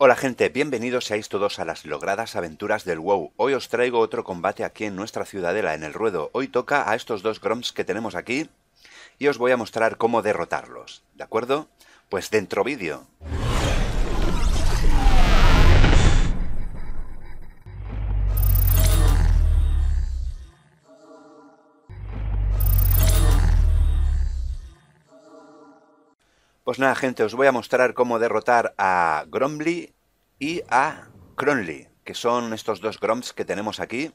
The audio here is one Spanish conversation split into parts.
Hola gente, bienvenidos seáis todos a las logradas aventuras del WoW. Hoy os traigo otro combate aquí en nuestra ciudadela, en el ruedo. Hoy toca a estos dos Groms que tenemos aquí y os voy a mostrar cómo derrotarlos, ¿de acuerdo? Pues dentro vídeo. Pues nada, gente, os voy a mostrar cómo derrotar a Gromly y a Cronly, que son estos dos Groms que tenemos aquí.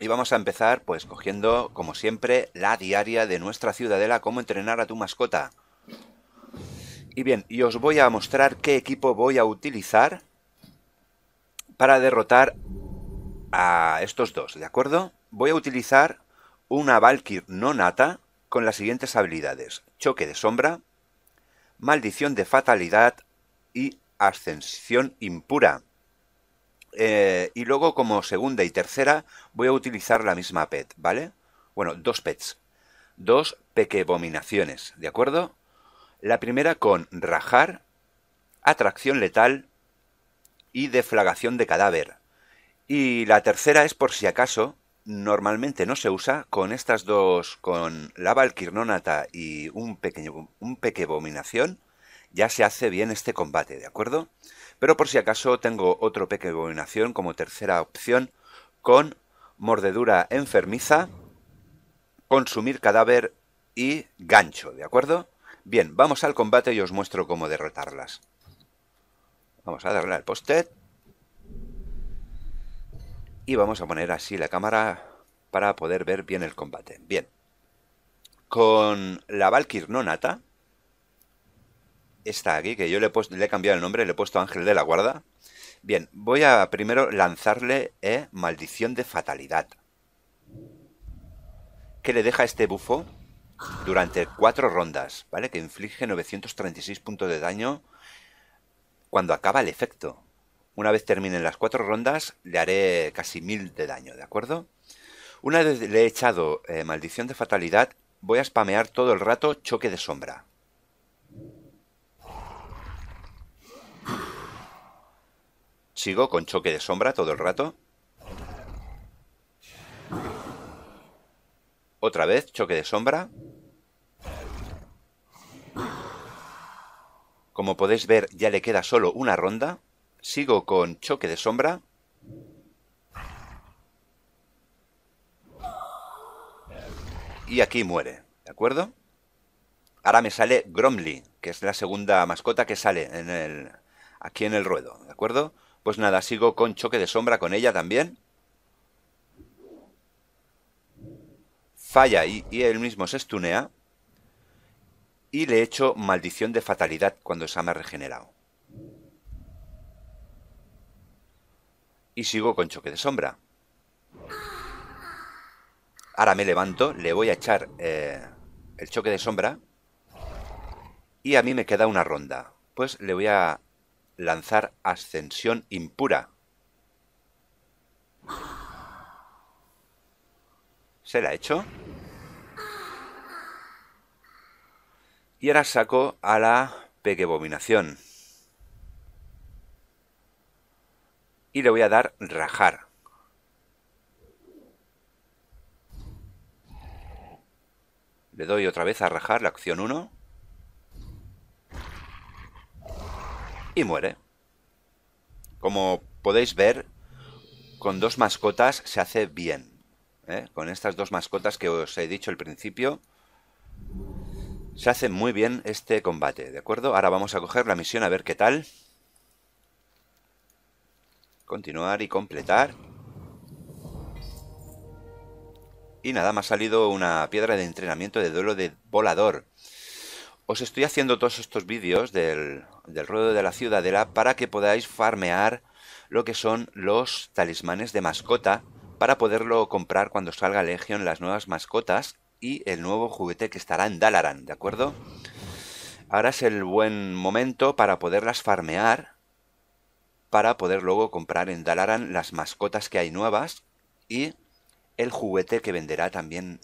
Y vamos a empezar, pues, cogiendo, como siempre, la diaria de nuestra ciudadela, cómo entrenar a tu mascota. Y bien, y os voy a mostrar qué equipo voy a utilizar para derrotar a estos dos, ¿de acuerdo? Voy a utilizar una Valkyr no nata con las siguientes habilidades. Choque de sombra, maldición de fatalidad y ascensión impura. Eh, y luego como segunda y tercera voy a utilizar la misma pet, ¿vale? Bueno, dos pets. Dos pequebominaciones, ¿de acuerdo? La primera con rajar, atracción letal y deflagación de cadáver. Y la tercera es por si acaso normalmente no se usa con estas dos, con la valquirnonata y un pequeño un pequebominación, ya se hace bien este combate, ¿de acuerdo? Pero por si acaso tengo otro pequebominación como tercera opción con mordedura enfermiza, consumir cadáver y gancho, ¿de acuerdo? Bien, vamos al combate y os muestro cómo derrotarlas. Vamos a darle al postet. Y vamos a poner así la cámara para poder ver bien el combate. Bien. Con la Valkyr no nata. Está aquí, que yo le he, cambiado el nombre, le he puesto Ángel de la Guarda. Bien, voy a primero lanzarle eh, Maldición de Fatalidad. Que le deja este bufo durante cuatro rondas, ¿vale? Que inflige 936 puntos de daño cuando acaba el efecto. Una vez terminen las cuatro rondas, le haré casi mil de daño, ¿de acuerdo? Una vez le he echado eh, maldición de fatalidad, voy a spamear todo el rato choque de sombra. Sigo con choque de sombra todo el rato. Otra vez, choque de sombra. Como podéis ver, ya le queda solo una ronda. Sigo con choque de sombra. Y aquí muere, ¿de acuerdo? Ahora me sale Gromly, que es la segunda mascota que sale en el, aquí en el ruedo, ¿de acuerdo? Pues nada, sigo con choque de sombra con ella también. Falla y, él mismo se estunea. Y le echo maldición de fatalidad cuando se me ha regenerado. y sigo con choque de sombra. Ahora me levanto, le voy a echar eh, el choque de sombra y a mí me queda una ronda. Pues le voy a lanzar ascensión impura. Se la he hecho. Y ahora saco a la pequebominación. y le voy a dar rajar. Le doy otra vez a rajar la acción 1. Y muere. Como podéis ver, con dos mascotas se hace bien. ¿eh? Con estas dos mascotas que os he dicho al principio, se hace muy bien este combate, ¿de acuerdo? Ahora vamos a coger la misión a ver qué tal. Continuar y completar. Y nada, me ha salido una piedra de entrenamiento de duelo de volador. Os estoy haciendo todos estos vídeos del, ruedo de la ciudadela para que podáis farmear lo que son los talismanes de mascota para poderlo comprar cuando salga Legion las nuevas mascotas y el nuevo juguete que estará en Dalaran, ¿de acuerdo? Ahora es el buen momento para poderlas farmear para poder luego comprar en Dalaran las mascotas que hay nuevas y el juguete que venderá también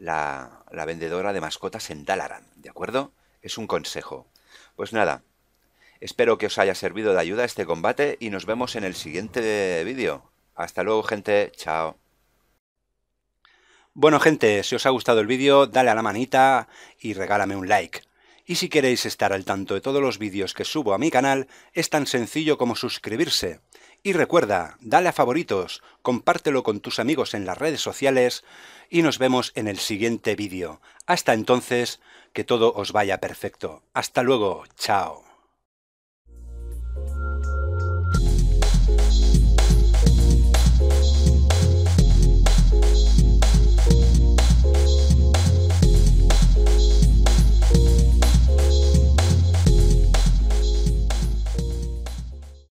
la, vendedora de mascotas en Dalaran, ¿de acuerdo? Es un consejo. Pues nada, espero que os haya servido de ayuda este combate y nos vemos en el siguiente vídeo. Hasta luego gente, chao. Bueno gente, si os ha gustado el vídeo, dale a la manita y regálame un like. Y si queréis estar al tanto de todos los vídeos que subo a mi canal, es tan sencillo como suscribirse. Y recuerda, dale a favoritos, compártelo con tus amigos en las redes sociales y nos vemos en el siguiente vídeo. Hasta entonces, que todo os vaya perfecto. Hasta luego, chao.